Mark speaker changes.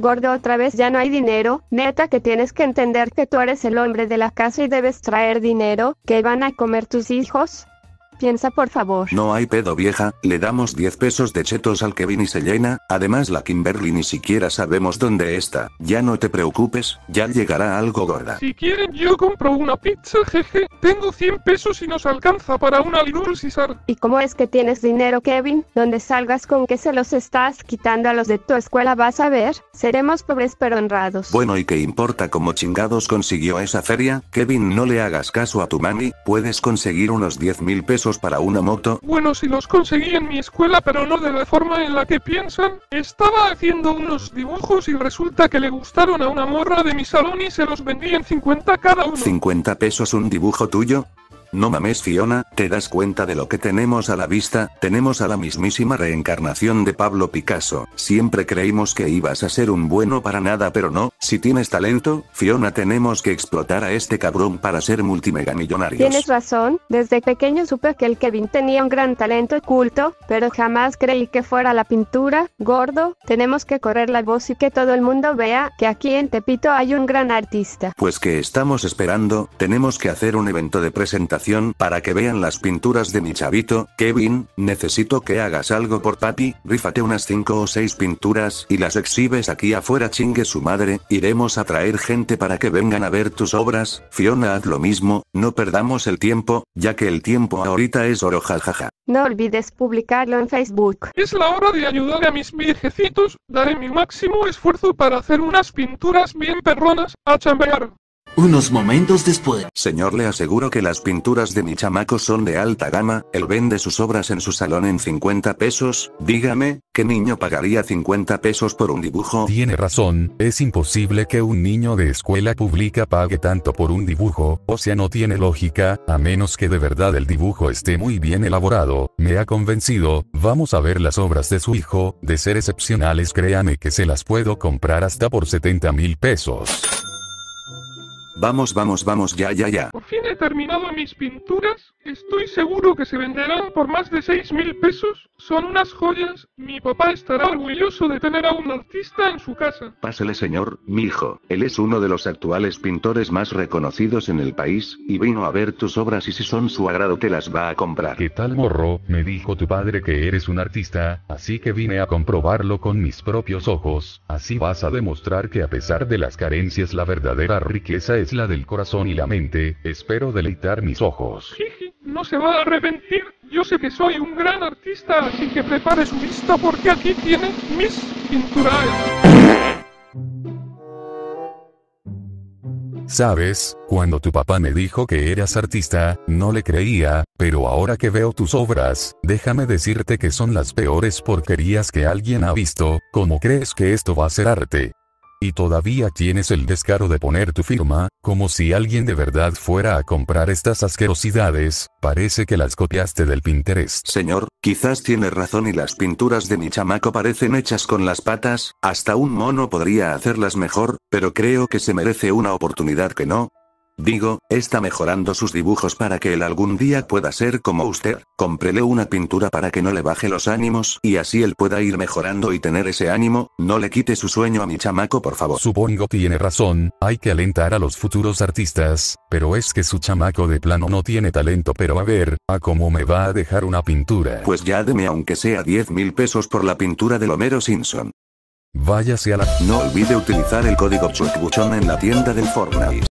Speaker 1: Gordo otra vez ya no hay dinero, neta que tienes que entender que tú eres el hombre de la casa y debes traer dinero, que van a comer tus hijos, Piensa por favor.
Speaker 2: No hay pedo vieja, le damos 10 pesos de chetos al Kevin y se llena, además la Kimberly ni siquiera sabemos dónde está, ya no te preocupes, ya llegará algo gorda.
Speaker 3: Si quieren yo compro una pizza, jeje, tengo 100 pesos y nos alcanza para una Lidl
Speaker 1: ¿Y cómo es que tienes dinero Kevin? Donde salgas con que se los estás quitando a los de tu escuela vas a ver, seremos pobres pero honrados.
Speaker 2: Bueno y qué importa cómo chingados consiguió esa feria, Kevin no le hagas caso a tu mami, puedes conseguir unos 10 mil pesos para una moto?
Speaker 1: Bueno, si los
Speaker 3: conseguí en mi escuela, pero no de la forma en la que piensan. Estaba haciendo unos dibujos y resulta que le gustaron a una morra de mi salón y se los vendí en 50 cada uno.
Speaker 2: ¿50 pesos un dibujo tuyo? No mames Fiona, ¿te das cuenta de lo que tenemos a la vista? Tenemos a la mismísima reencarnación de Pablo Picasso. Siempre creímos que ibas a ser un bueno para nada, pero no, si tienes talento, Fiona, tenemos que explotar a este cabrón para ser multimegamillonarios. Tienes
Speaker 1: razón, desde pequeño supe que el Kevin tenía un gran talento oculto, pero jamás creí que fuera la pintura. Gordo, tenemos que correr la voz y que todo el mundo vea que aquí en Tepito hay un gran artista.
Speaker 2: Pues que estamos esperando, tenemos que hacer un evento de presentación para que vean las pinturas de mi chavito. Kevin, necesito que hagas algo por papi, rífate unas 5 o 6 pinturas y las exhibes aquí afuera chingue su madre, y Iremos a traer gente para que vengan a ver tus obras, Fiona haz lo mismo, no perdamos el tiempo, ya que el tiempo ahorita es oro jajaja.
Speaker 1: No olvides publicarlo en Facebook.
Speaker 3: Es la hora de ayudar a mis viejecitos, daré mi máximo esfuerzo para hacer unas pinturas bien perronas, a chambear.
Speaker 2: Unos momentos después. Señor, le aseguro que las pinturas de mi chamaco son de alta gama, él vende sus obras en su salón en 50 pesos, dígame, ¿qué niño pagaría 50 pesos por un dibujo? Tiene razón, es imposible que un niño de escuela pública pague tanto por un dibujo, o
Speaker 4: sea no tiene lógica, a menos que de verdad el dibujo esté muy bien elaborado, me ha convencido, vamos a ver las obras de su hijo, de ser excepcionales créame que se las puedo comprar hasta por 70 mil pesos.
Speaker 2: Vamos, vamos, vamos, ya, ya, ya.
Speaker 3: Por fin he terminado mis pinturas. Estoy seguro que se venderán por más de 6 mil pesos. Son unas joyas. Mi papá estará orgulloso de tener a un artista en su casa.
Speaker 2: Pásele, señor, mi hijo. Él es uno de los actuales pintores más reconocidos en el país, y vino a ver tus obras y si son su agrado te las va a comprar. ¿Qué tal, morro? Me dijo tu padre
Speaker 4: que eres un artista, así que vine a
Speaker 2: comprobarlo con mis propios ojos. Así vas
Speaker 4: a demostrar que a pesar de las carencias, la verdadera riqueza es la del corazón y la mente, espero deleitar mis ojos.
Speaker 3: Jiji, no se va a arrepentir. Yo sé que soy un gran artista, así que prepare su vista porque aquí tiene mis pinturas.
Speaker 4: Sabes, cuando tu papá me dijo que eras artista, no le creía, pero ahora que veo tus obras, déjame decirte que son las peores porquerías que alguien ha visto, ¿cómo crees que esto va a ser arte? Y todavía tienes el descaro de poner tu firma, como si alguien de verdad fuera
Speaker 2: a comprar estas asquerosidades, parece que las copiaste del Pinterest. Señor, quizás tiene razón y las pinturas de mi chamaco parecen hechas con las patas, hasta un mono podría hacerlas mejor, pero creo que se merece una oportunidad que no, Digo, está mejorando sus dibujos para que él algún día pueda ser como usted. Cómprele una pintura para que no le baje los ánimos y así él pueda ir mejorando y tener ese ánimo. No le quite su sueño a mi chamaco, por favor.
Speaker 4: Supongo tiene razón, hay que alentar a los futuros artistas, pero es que su
Speaker 2: chamaco de plano no tiene talento. Pero a ver, ¿a cómo me va a dejar una pintura? Pues ya deme aunque sea 10 mil pesos por la pintura de Homero Simpson. Váyase a la. No olvide utilizar el código Chuckbuchón en la tienda del Fortnite.